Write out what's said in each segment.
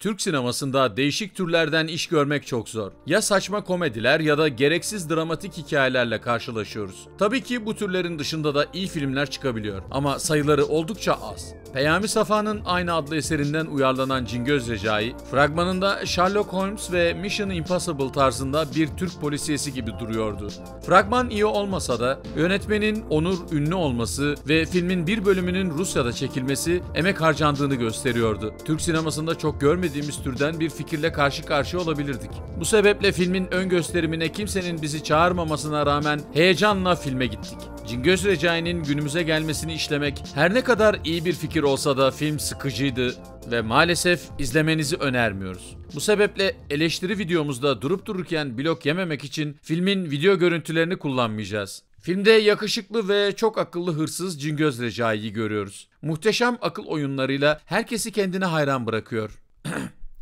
Türk sinemasında değişik türlerden iş görmek çok zor. Ya saçma komediler ya da gereksiz dramatik hikayelerle karşılaşıyoruz. Tabii ki bu türlerin dışında da iyi filmler çıkabiliyor ama sayıları oldukça az. Peyami Safa'nın aynı adlı eserinden uyarlanan Cingöz Recai, fragmanında Sherlock Holmes ve Mission Impossible tarzında bir Türk polisiyesi gibi duruyordu. Fragman iyi olmasa da yönetmenin onur ünlü olması ve filmin bir bölümünün Rusya'da çekilmesi emek harcandığını gösteriyordu. Türk sinemasında çok görmediğimiz beklemediğimiz türden bir fikirle karşı karşıya olabilirdik. Bu sebeple filmin ön gösterimine kimsenin bizi çağırmamasına rağmen heyecanla filme gittik. Cingöz Recai'nin günümüze gelmesini işlemek her ne kadar iyi bir fikir olsa da film sıkıcıydı ve maalesef izlemenizi önermiyoruz. Bu sebeple eleştiri videomuzda durup dururken blok yememek için filmin video görüntülerini kullanmayacağız. Filmde yakışıklı ve çok akıllı hırsız Cingöz Recai'yi görüyoruz. Muhteşem akıl oyunlarıyla herkesi kendine hayran bırakıyor.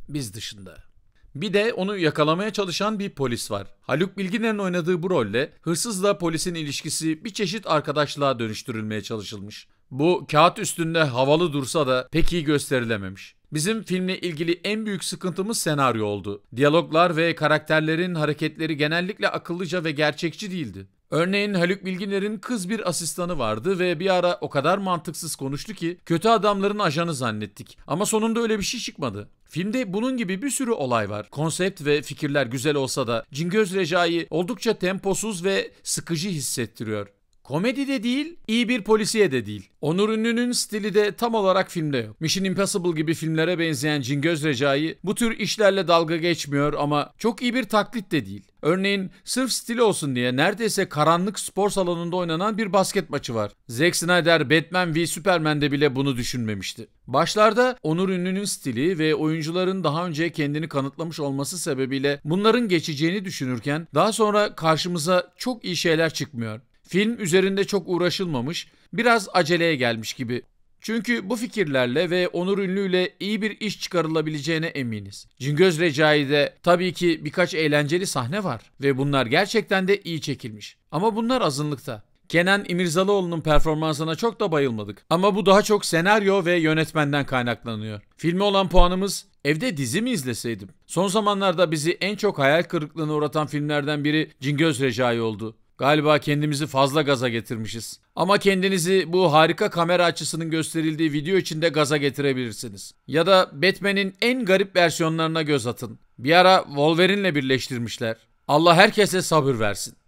Biz dışında. Bir de onu yakalamaya çalışan bir polis var. Haluk Bilginer'in oynadığı bu rolle hırsızla polisin ilişkisi bir çeşit arkadaşlığa dönüştürülmeye çalışılmış. Bu kağıt üstünde havalı dursa da pek iyi gösterilememiş. Bizim filmle ilgili en büyük sıkıntımız senaryo oldu. Diyaloglar ve karakterlerin hareketleri genellikle akıllıca ve gerçekçi değildi. Örneğin Haluk Bilginer'in kız bir asistanı vardı ve bir ara o kadar mantıksız konuştu ki kötü adamların ajanı zannettik. Ama sonunda öyle bir şey çıkmadı. Filmde bunun gibi bir sürü olay var. Konsept ve fikirler güzel olsa da Cingöz Recai oldukça temposuz ve sıkıcı hissettiriyor. Komedi de değil, iyi bir polisiye de değil. Onur Ünlü'nün stili de tam olarak filmde yok. Mission Impossible gibi filmlere benzeyen Cingöz Recai bu tür işlerle dalga geçmiyor ama çok iyi bir taklit de değil. Örneğin sırf stil olsun diye neredeyse karanlık spor salonunda oynanan bir basket maçı var. Zack Snyder Batman v Superman'de bile bunu düşünmemişti. Başlarda Onur Ünlü'nün stili ve oyuncuların daha önce kendini kanıtlamış olması sebebiyle bunların geçeceğini düşünürken daha sonra karşımıza çok iyi şeyler çıkmıyor. Film üzerinde çok uğraşılmamış, biraz aceleye gelmiş gibi. Çünkü bu fikirlerle ve Onur Ünlü'yle iyi bir iş çıkarılabileceğine eminiz. Cingöz Recai'de tabii ki birkaç eğlenceli sahne var ve bunlar gerçekten de iyi çekilmiş. Ama bunlar azınlıkta. Kenan İmirzalıoğlu'nun performansına çok da bayılmadık. Ama bu daha çok senaryo ve yönetmenden kaynaklanıyor. Filme olan puanımız evde dizi mi izleseydim? Son zamanlarda bizi en çok hayal kırıklığına uğratan filmlerden biri Cingöz Recai oldu. Galiba kendimizi fazla gaza getirmişiz. Ama kendinizi bu harika kamera açısının gösterildiği video içinde gaza getirebilirsiniz. Ya da Batman'in en garip versiyonlarına göz atın. Bir ara Wolverine'le birleştirmişler. Allah herkese sabır versin.